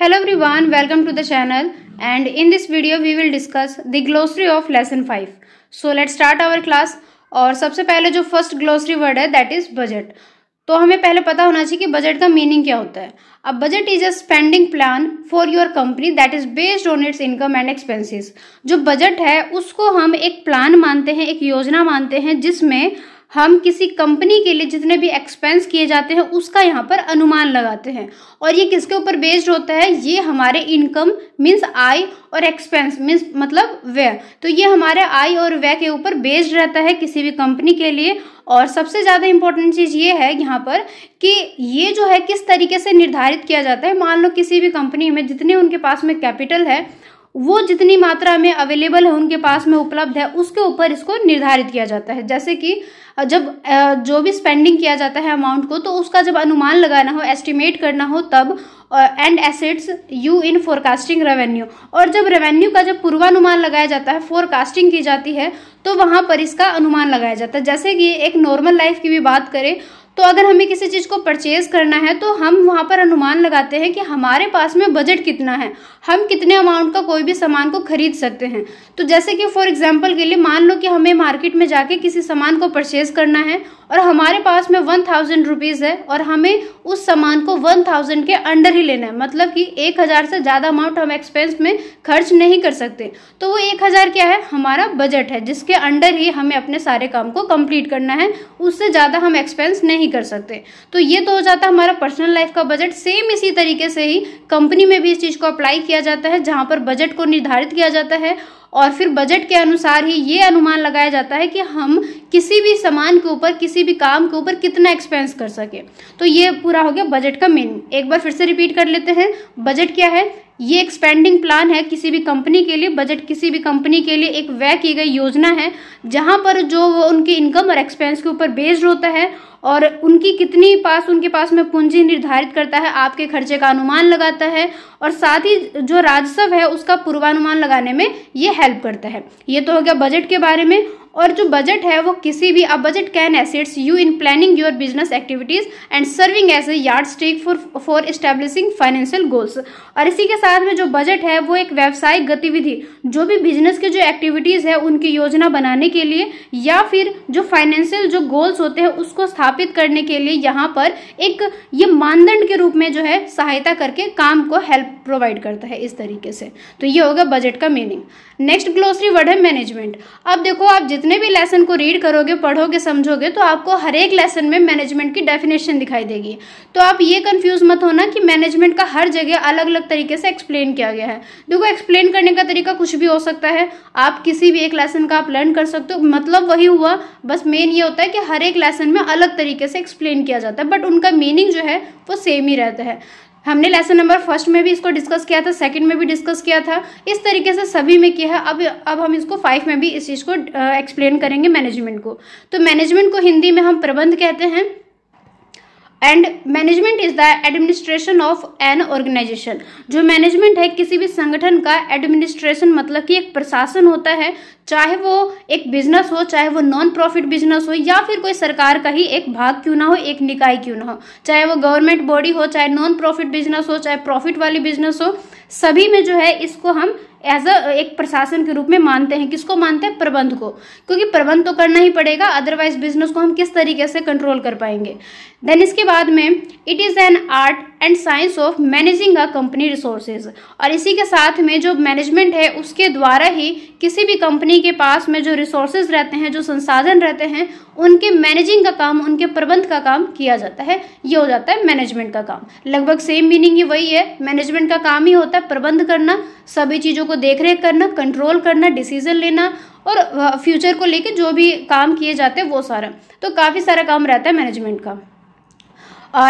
hello everyone, welcome to the channel and in this video we will discuss the glossary of lesson five so let start our class और सबसे पहले जो first glossary word है that is budget तो हमें पहले पता होना चाहिए कि बजट का मीनिंग क्या होता है अब budget is a spending plan for your company that is based on its income and expenses जो बजट है उसको हम एक प्लान मानते हैं एक योजना मानते हैं जिसमें हम किसी कंपनी के लिए जितने भी एक्सपेंस किए जाते हैं उसका यहाँ पर अनुमान लगाते हैं और ये किसके ऊपर बेस्ड होता है ये हमारे इनकम मीन्स आय और एक्सपेंस मीन्स मतलब व्यय तो ये हमारे आय और व्यय के ऊपर बेस्ड रहता है किसी भी कंपनी के लिए और सबसे ज़्यादा इंपॉर्टेंट चीज़ ये है यहाँ पर कि ये जो है किस तरीके से निर्धारित किया जाता है मान लो किसी भी कंपनी में जितने उनके पास में कैपिटल है वो जितनी मात्रा में अवेलेबल है उनके पास में उपलब्ध है उसके ऊपर इसको निर्धारित किया जाता है जैसे कि जब जो भी स्पेंडिंग किया जाता है अमाउंट को तो उसका जब अनुमान लगाना हो एस्टिमेट करना हो तब and assets you in forecasting revenue और जब रेवेन्यू का जब पूर्वानुमान लगाया जाता है फोरकास्टिंग की जाती है तो वहाँ पर इसका अनुमान लगाया जाता है जैसे कि एक नॉर्मल लाइफ की भी बात करें तो अगर हमें किसी चीज़ को परचेज करना है तो हम वहाँ पर अनुमान लगाते हैं कि हमारे पास में बजट कितना है हम कितने अमाउंट का कोई भी सामान को खरीद सकते हैं तो जैसे कि फॉर एग्जांपल के लिए मान लो कि हमें मार्केट में जाके किसी सामान को परचेज करना है और हमारे पास में वन थाउजेंड रुपीज़ है और हमें उस सामान को वन थाउजेंड के अंडर ही लेना है मतलब कि एक हज़ार से ज़्यादा अमाउंट हम एक्सपेंस में खर्च नहीं कर सकते तो वो एक हज़ार क्या है हमारा बजट है जिसके अंडर ही हमें अपने सारे काम को कंप्लीट करना है उससे ज़्यादा हम एक्सपेंस नहीं नहीं कर सकते तो ये तो हो जाता है हमारा पर्सनल लाइफ का बजट सेम इसी तरीके से ही कंपनी में भी इस चीज़ को अप्लाई किया जाता है जहाँ पर बजट को निर्धारित किया जाता है और फिर बजट के अनुसार ही ये अनुमान लगाया जाता है कि हम किसी भी सामान के ऊपर किसी भी काम के ऊपर कितना एक्सपेंस कर सके तो ये पूरा हो गया बजट का मेन एक बार फिर से रिपीट कर लेते हैं बजट क्या है ये एक्सपेंडिंग प्लान है किसी भी कंपनी के लिए बजट किसी भी कंपनी के लिए एक व्यय की गई योजना है जहाँ पर जो उनकी इनकम और एक्सपेंस के ऊपर बेस्ड होता है और उनकी कितनी पास उनके पास में पूंजी निर्धारित करता है आपके खर्चे का अनुमान लगाता है और साथ ही जो राजस्व है उसका पूर्वानुमान लगाने में ये हेल्प करता है ये तो हो गया बजट के बारे में और जो बजट है वो किसी भी अब budget can assets you in planning your business activities and serving as a yard stake for for establishing financial goals और इसी के साथ में जो बजट है वो एक व्यावसायिक गतिविधि जो भी बिजनेस के जो एक्टिविटीज़ है उनकी योजना बनाने के लिए या फिर जो फाइनेंशियल जो गोल्स होते हैं उसको स्थापित करने के लिए यहाँ पर एक ये मानदंड के रूप में जो है सहायता करके काम को हेल्प प्रोवाइड करता है इस तरीके से तो ये होगा बजट का मीनिंग नेक्स्ट ग्लोसरी वर्ड है मैनेजमेंट अब देखो आप जितने जितने भी लेसन को रीड करोगे पढ़ोगे समझोगे तो आपको हर एक लेसन में मैनेजमेंट की डेफिनेशन दिखाई देगी तो आप ये कंफ्यूज मत होना कि मैनेजमेंट का हर जगह अलग अलग तरीके से एक्सप्लेन किया गया है देखो एक्सप्लेन करने का तरीका कुछ भी हो सकता है आप किसी भी एक लेसन का आप लर्न कर सकते हो मतलब वही हुआ बस मेन ये होता है कि हर एक लेसन में अलग तरीके से एक्सप्लेन किया जाता है बट उनका मीनिंग जो है वो सेम ही रहता है हमने लेसन नंबर फर्स्ट में भी इसको डिस्कस किया था सेकंड में भी डिस्कस किया था इस तरीके से सभी में किया है अब अब हम इसको फाइव में भी इस चीज़ को एक्सप्लेन करेंगे मैनेजमेंट को तो मैनेजमेंट को हिंदी में हम प्रबंध कहते हैं and management is the administration of an organization जो मैनेजमेंट है किसी भी संगठन का एडमिनिस्ट्रेशन मतलब कि एक प्रशासन होता है चाहे वो एक बिजनेस हो चाहे वो नॉन प्रॉफिट बिजनेस हो या फिर कोई सरकार का ही एक भाग क्यों ना हो एक निकाय क्यों ना हो चाहे वो गवर्नमेंट बॉडी हो चाहे नॉन प्रॉफिट बिजनेस हो चाहे प्रॉफिट वाली बिजनेस हो सभी में जो है इसको हम एज अ एक प्रशासन के रूप में मानते हैं किसको मानते हैं प्रबंध को क्योंकि प्रबंध तो करना ही पड़ेगा अदरवाइज बिजनेस को हम किस तरीके से कंट्रोल कर पाएंगे देन इसके बाद में it is an art and science of managing a company resources और इसी के साथ में जो मैनेजमेंट है उसके द्वारा ही किसी भी कंपनी के पास में जो रिसोर्सेज रहते हैं जो संसाधन रहते हैं उनके मैनेजिंग का काम उनके प्रबंध का काम किया जाता है ये हो जाता है मैनेजमेंट का काम लगभग सेम मीनिंग ही वही है मैनेजमेंट का काम ही होता है प्रबंध करना सभी चीज़ों को देख रेख करना कंट्रोल करना डिसीजन लेना और फ्यूचर को लेकर जो भी काम किए जाते हैं वो सारा तो काफ़ी सारा काम रहता है मैनेजमेंट का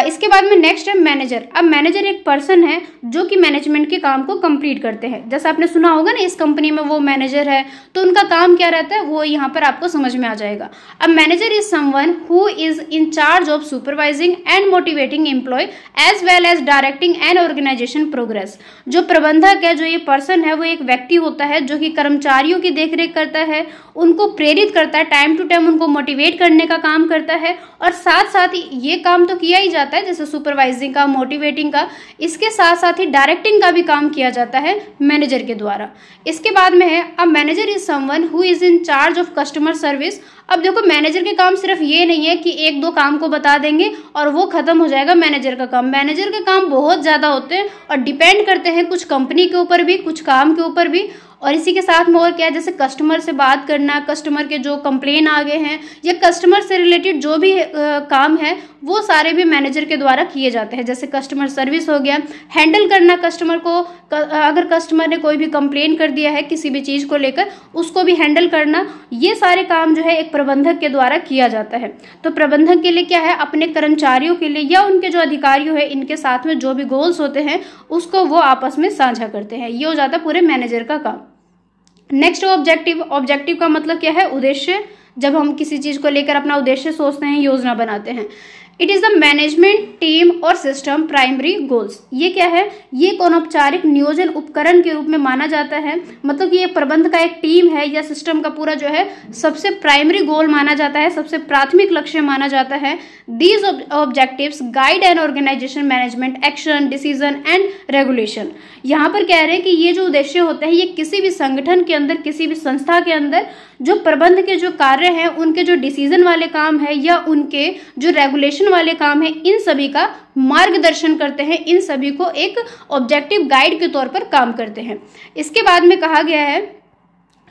इसके बाद में नेक्स्ट है मैनेजर अब मैनेजर एक पर्सन है जो कि मैनेजमेंट के काम को कंप्लीट करते हैं जैसे आपने सुना होगा ना इस कंपनी में वो मैनेजर है तो उनका काम क्या रहता है वो यहाँ पर आपको समझ में आ जाएगा अब manager is someone who is in charge of supervising and motivating employ as well as directing and organization progress जो प्रबंधक है जो ये पर्सन है वो एक व्यक्ति होता है जो कि कर्मचारियों की देखरेख करता है उनको प्रेरित करता है टाइम टू टाइम उनको मोटिवेट करने का काम करता है और साथ साथ ये काम तो किया ही ही जाता है जैसे सुपरवाइजिंग का मोटिवेटिंग का इसके साथ साथ ही डायरेक्टिंग का भी काम किया जाता है मैनेजर के द्वारा इसके बाद में है अब manager is someone who is in charge of customer service अब देखो मैनेजर के काम सिर्फ ये नहीं है कि एक दो काम को बता देंगे और वो ख़त्म हो जाएगा मैनेजर का काम मैनेजर के काम बहुत ज़्यादा होते हैं और डिपेंड करते हैं कुछ कंपनी के ऊपर भी कुछ काम के ऊपर भी और इसी के साथ में और क्या है जैसे कस्टमर से बात करना कस्टमर के जो कंप्लेन आ गए हैं या कस्टमर से रिलेटेड जो भी आ, काम है वो सारे भी मैनेजर के द्वारा किए जाते हैं जैसे कस्टमर सर्विस हो गया हैंडल करना कस्टमर को क, अगर कस्टमर ने कोई भी कंप्लेन कर दिया है किसी भी चीज़ को लेकर उसको भी हैंडल करना ये सारे काम जो है एक प्रबंधक के द्वारा किया जाता है तो प्रबंधक के लिए क्या है अपने कर्मचारियों के लिए या उनके जो अधिकारियों है इनके साथ में जो भी गोल्स होते हैं उसको वो आपस में साझा करते हैं ये हो जाता है पूरे मैनेजर का काम नेक्स्ट ऑब्जेक्टिव ऑब्जेक्टिव का मतलब क्या है उद्देश्य जब हम किसी चीज़ को लेकर अपना उद्देश्य सोचते हैं योजना बनाते हैं it is the management team और सिस्टम प्राइमरी गोल्स ये क्या है ये एक अनौपचारिक नियोजन उपकरण के रूप में माना जाता है मतलब ये प्रबंध का एक टीम है या सिस्टम का पूरा जो है सबसे प्राइमरी गोल माना जाता है सबसे प्राथमिक लक्ष्य माना जाता है these objective guide and organization management action decision and regulation यहाँ पर कह रहे हैं कि ये जो उद्देश्य होते हैं ये किसी भी संगठन के अंदर किसी भी संस्था के अंदर जो प्रबंध के जो कार्य हैं उनके जो डिसीजन वाले काम है या उनके जो रेगुलेशन वाले काम है इन सभी का मार्गदर्शन करते हैं इन सभी को एक ऑब्जेक्टिव गाइड के तौर पर काम करते हैं इसके बाद में कहा गया है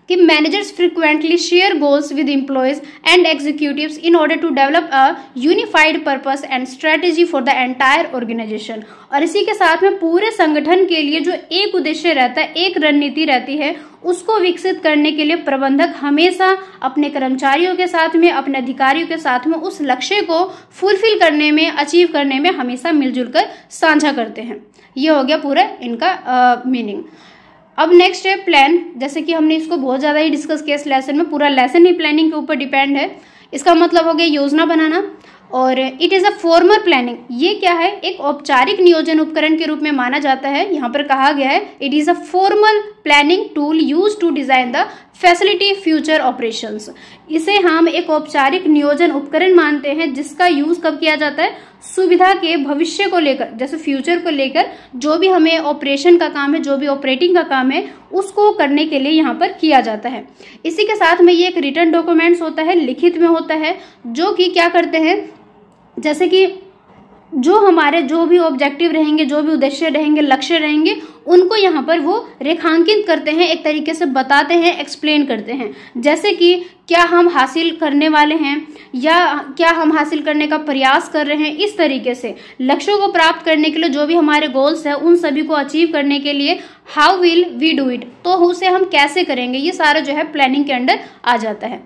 कि managers frequently share goals with employees and executive in order to develop a unified purpose and strategy for the entire organization और इसी के साथ में पूरे संगठन के लिए जो एक उद्देश्य रहता है एक रणनीति रहती है उसको विकसित करने के लिए प्रबंधक हमेशा अपने कर्मचारियों के साथ में अपने अधिकारियों के साथ में उस लक्ष्य को फुलफिल करने में अचीव करने में हमेशा मिलजुल कर साझा करते हैं ये हो गया पूरा इनका मीनिंग अब नेक्स्ट है प्लान जैसे कि हमने इसको बहुत ज़्यादा ही डिस्कस किया इस लेसन में पूरा लेसन ही प्लानिंग के ऊपर डिपेंड है इसका मतलब हो गया योजना बनाना और it is a former planning ये क्या है एक औपचारिक नियोजन उपकरण के रूप में माना जाता है यहाँ पर कहा गया है it is a formal planning tool use to design the facility future operations इसे हम एक औपचारिक नियोजन उपकरण मानते हैं जिसका यूज कब किया जाता है सुविधा के भविष्य को लेकर जैसे फ्यूचर को लेकर जो भी हमें ऑपरेशन का काम है जो भी ऑपरेटिंग का काम है उसको करने के लिए यहाँ पर किया जाता है इसी के साथ में ये एक रिटर्न डॉक्यूमेंट्स होता है लिखित में होता है जो कि क्या करते हैं जैसे कि जो हमारे जो भी ऑब्जेक्टिव रहेंगे जो भी उद्देश्य रहेंगे लक्ष्य रहेंगे उनको यहाँ पर वो रेखांकित करते हैं एक तरीके से बताते हैं एक्सप्लेन करते हैं जैसे कि क्या हम हासिल करने वाले हैं या क्या हम हासिल करने का प्रयास कर रहे हैं इस तरीके से लक्ष्यों को प्राप्त करने के लिए जो भी हमारे गोल्स हैं उन सभी को अचीव करने के लिए how will we do it तो उसे हम कैसे करेंगे ये सारा जो है प्लानिंग के अंडर आ जाता है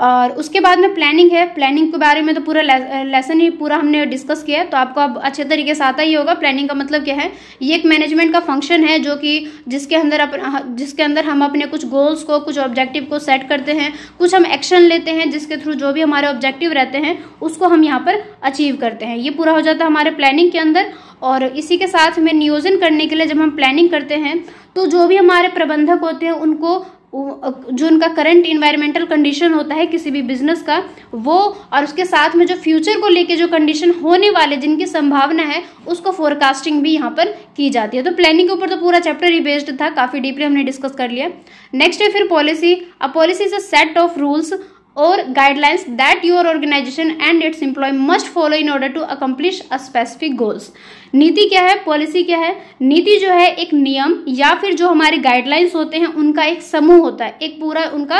और उसके बाद में प्लानिंग है प्लानिंग के बारे में तो पूरा लेसन ही पूरा हमने डिस्कस किया है तो आपको अब अच्छे तरीके से आता ही होगा प्लानिंग का मतलब क्या है ये एक मैनेजमेंट का फंक्शन है जो कि जिसके अंदर अप, जिसके अंदर हम अपने कुछ गोल्स को कुछ ऑब्जेक्टिव को सेट करते हैं कुछ हम एक्शन लेते हैं जिसके थ्रू जो भी हमारे ऑब्जेक्टिव रहते हैं उसको हम यहाँ पर अचीव करते हैं ये पूरा हो जाता है हमारे प्लानिंग के अंदर और इसी के साथ हमें नियोजन करने के लिए जब हम प्लानिंग करते हैं तो जो भी हमारे प्रबंधक होते हैं उनको जो उनका करंट इन्वायरमेंटल कंडीशन होता है किसी भी बिजनेस का वो और उसके साथ में जो फ्यूचर को लेके जो कंडीशन होने वाले जिनकी संभावना है उसको फोरकास्टिंग भी यहाँ पर की जाती है तो प्लानिंग के ऊपर तो पूरा चैप्टर ही बेस्ड था काफ़ी डीपली हमने डिस्कस कर लिया नेक्स्ट है फिर policy a policy is a set of rules और guidelines that your organization and its employ must follow in order to accomplish a specific goals नीति क्या है पॉलिसी क्या है नीति जो है एक नियम या फिर जो हमारे गाइडलाइंस होते हैं उनका एक समूह होता है एक पूरा उनका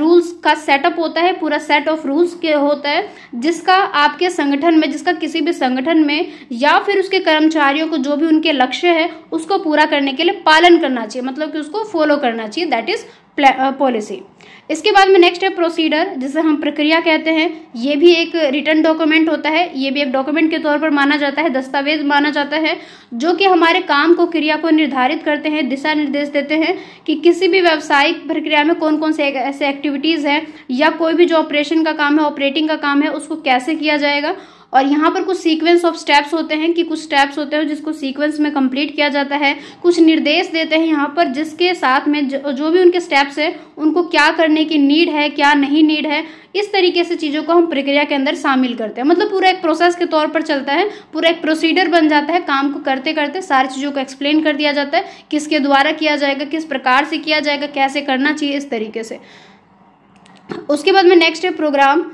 रूल्स का सेटअप होता है पूरा सेट ऑफ रूल्स के होता है जिसका आपके संगठन में जिसका किसी भी संगठन में या फिर उसके कर्मचारियों को जो भी उनके लक्ष्य है उसको पूरा करने के लिए पालन करना चाहिए मतलब कि उसको फॉलो करना चाहिए दैट इज पॉलिसी इसके बाद में नेक्स्ट है प्रोसीडर जिसे हम प्रक्रिया कहते हैं ये भी एक रिटर्न डॉक्यूमेंट होता है ये भी एक डॉक्यूमेंट के तौर पर माना जाता है दस्तावेज माना जाता है जो कि हमारे काम को क्रिया को निर्धारित करते हैं दिशा निर्देश देते हैं कि किसी भी व्यावसायिक प्रक्रिया में कौन कौन से ऐसे एक्टिविटीज़ हैं या कोई भी जो ऑपरेशन का काम है ऑपरेटिंग का काम है उसको कैसे किया जाएगा और यहाँ पर कुछ सीक्वेंस ऑफ स्टेप्स होते हैं कि कुछ स्टेप्स होते हैं जिसको सीक्वेंस में कंप्लीट किया जाता है कुछ निर्देश देते हैं यहाँ पर जिसके साथ में जो भी उनके स्टेप्स है उनको क्या करने की नीड है क्या नहीं नीड है इस तरीके से चीज़ों को हम प्रक्रिया के अंदर शामिल करते हैं मतलब पूरा एक प्रोसेस के तौर पर चलता है पूरा एक प्रोसीडर बन जाता है काम को करते करते सारी चीज़ों को एक्सप्लेन कर दिया जाता है किसके द्वारा किया जाएगा किस प्रकार से किया जाएगा कैसे करना चाहिए इस तरीके से उसके बाद में नेक्स्ट है program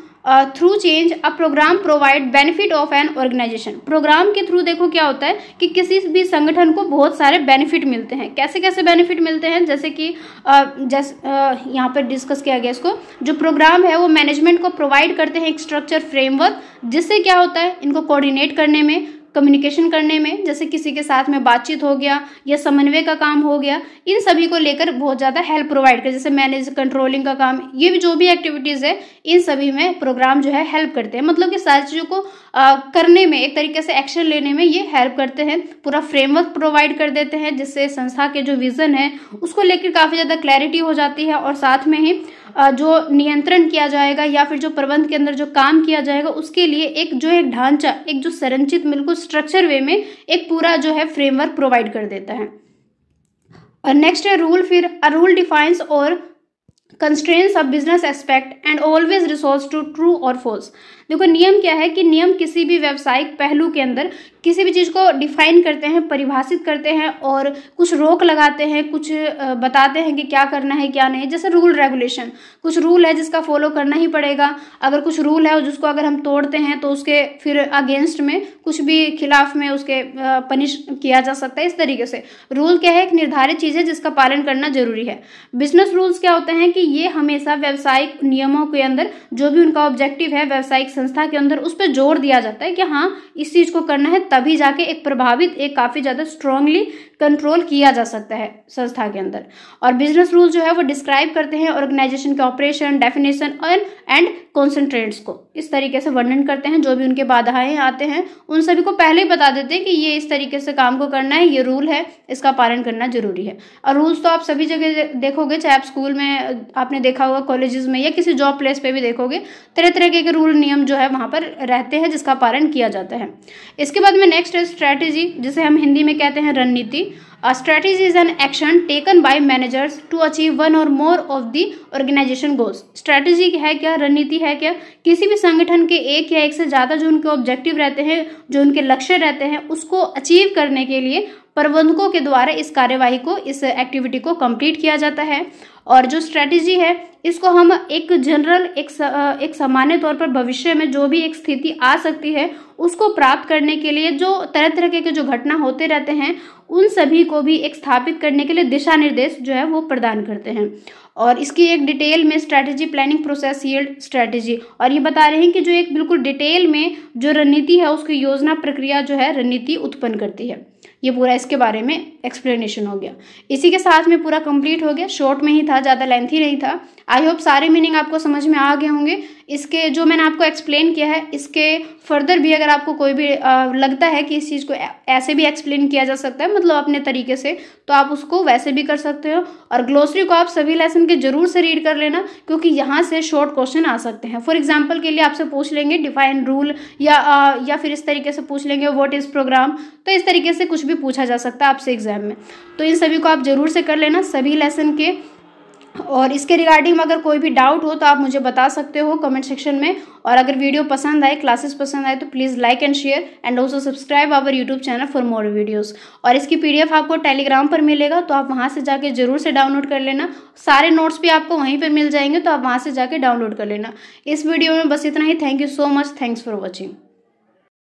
through change a program provide benefit of an organization program के थ्रू देखो क्या होता है कि किसी भी संगठन को बहुत सारे बेनिफिट मिलते हैं कैसे कैसे बेनिफिट मिलते हैं जैसे कि जैसे यहाँ पर डिस्कस किया गया इसको जो प्रोग्राम है वो मैनेजमेंट को प्रोवाइड करते हैं एक स्ट्रक्चर फ्रेमवर्क जिससे क्या होता है इनको कोऑर्डिनेट करने में कम्युनिकेशन करने में जैसे किसी के साथ में बातचीत हो गया या समन्वय का काम हो गया इन सभी को लेकर बहुत ज़्यादा हेल्प प्रोवाइड कर जैसे मैनेज कंट्रोलिंग का काम ये भी जो भी एक्टिविटीज़ है इन सभी में प्रोग्राम जो है हेल्प करते हैं मतलब कि सारी चीज़ों को आ, करने में एक तरीके से एक्शन लेने में ये हेल्प करते हैं पूरा फ्रेमवर्क प्रोवाइड कर देते हैं जिससे संस्था के जो विज़न है उसको लेकर काफ़ी ज़्यादा क्लैरिटी हो जाती है और साथ में ही जो नियंत्रण किया जाएगा या फिर जो प्रबंध के अंदर जो काम किया जाएगा उसके लिए एक जो एक ढांचा एक जो संरचित बिल्कुल स्ट्रक्चर वे में एक पूरा जो है फ्रेमवर्क प्रोवाइड कर देता है और नेक्स्ट है रूल फिर अ रूल डिफाइंस और constraints of business aspect and always resource to true और फॉल्स देखो नियम क्या है कि नियम किसी भी व्यवसायिक पहलू के अंदर किसी भी चीज़ को डिफाइन करते हैं परिभाषित करते हैं और कुछ रोक लगाते हैं कुछ बताते हैं कि क्या करना है क्या नहीं जैसे रूल रेगुलेशन कुछ रूल है जिसका फॉलो करना ही पड़ेगा अगर कुछ रूल है जिसको अगर हम तोड़ते हैं तो उसके फिर अगेंस्ट में कुछ भी खिलाफ में उसके पनिश किया जा सकता है इस तरीके से रूल क्या है एक निर्धारित चीज़ है जिसका पालन करना जरूरी है बिजनेस रूल्स क्या होते हैं कि ये हमेशा व्यावसायिक नियमों के अंदर जो भी उनका ऑब्जेक्टिव है व्यावसायिक संस्था के अंदर उस पर जोर दिया जाता है कि हाँ इस चीज़ को करना है तभी जाके एक प्रभावित एक काफ़ी ज़्यादा स्ट्रांगली कंट्रोल किया जा सकता है संस्था के अंदर और बिजनेस रूल जो है वो डिस्क्राइब करते हैं ऑर्गेनाइजेशन के ऑपरेशन डेफिनेशन और एंड कॉन्सेंट्रेट्स को इस तरीके से वर्णन करते हैं जो भी उनके बाधाएं आते हैं उन सभी को पहले ही बता देते हैं कि ये इस तरीके से काम को करना है ये रूल है इसका पालन करना जरूरी है और रूल्स तो आप सभी जगह देखोगे चाहे आप स्कूल में आपने देखा होगा कॉलेजेस में या किसी जॉब प्लेस पे भी देखोगे तरह तरह के रूल नियम जो है वहाँ पर रहते हैं जिसका पालन किया जाता है इसके बाद में नेक्स्ट है स्ट्रैटेजी जिसे हम हिंदी में कहते हैं रणनीति a strategy is an action taken by managers to achieve one or more of the organization goals strategy है क्या रणनीति है क्या किसी भी संगठन के एक या एक से ज़्यादा जो उनके ऑब्जेक्टिव रहते हैं जो उनके लक्ष्य रहते हैं उसको अचीव करने के लिए प्रबंधकों के द्वारा इस कार्यवाही को इस एक्टिविटी को कंप्लीट किया जाता है और जो स्ट्रैटेजी है इसको हम एक जनरल एक स, एक सामान्य तौर पर भविष्य में जो भी एक स्थिति आ सकती है उसको प्राप्त करने के लिए जो तरह तरह के जो घटना होते रहते हैं उन सभी को भी एक स्थापित करने के लिए दिशा निर्देश जो है वो प्रदान करते हैं और इसकी एक डिटेल में strategy planning process yield strategy और ये बता रहे हैं कि जो एक बिल्कुल डिटेल में जो रणनीति है उसकी योजना प्रक्रिया जो है रणनीति उत्पन्न करती है ये पूरा इसके बारे में एक्सप्लेनेशन हो गया इसी के साथ में पूरा कंप्लीट हो गया शॉर्ट में ही था ज़्यादा लेंथी नहीं था आई होप सारे मीनिंग आपको समझ में आ गए होंगे इसके जो मैंने आपको एक्सप्लेन किया है इसके फर्दर भी अगर आपको कोई भी लगता है कि इस चीज़ को ऐसे भी एक्सप्लेन किया जा सकता है मतलब अपने तरीके से तो आप उसको वैसे भी कर सकते हो और ग्लोसरी को आप सभी लेसन के ज़रूर से रीड कर लेना क्योंकि यहाँ से शॉर्ट क्वेश्चन आ सकते हैं फॉर एग्जाम्पल के लिए आपसे पूछ लेंगे डिफाइन रूल या आ, या फिर इस तरीके से पूछ लेंगे वॉट इज़ प्रोग्राम तो इस तरीके से कुछ भी पूछा जा सकता है आपसे एग्जाम में तो इन सभी को आप ज़रूर से कर लेना सभी लेसन के और इसके रिगार्डिंग अगर कोई भी डाउट हो तो आप मुझे बता सकते हो कमेंट सेक्शन में और अगर वीडियो पसंद आए क्लासेस पसंद आए तो please like and share and also subscribe our YouTube channel for more videos और इसकी पीडीएफ आपको टेलीग्राम पर मिलेगा तो आप वहाँ से जाके ज़रूर से डाउनलोड कर लेना सारे नोट्स भी आपको वहीं पर मिल जाएंगे तो आप वहाँ से जाके डाउनलोड कर लेना इस वीडियो में बस इतना ही thank you so much thanks for watching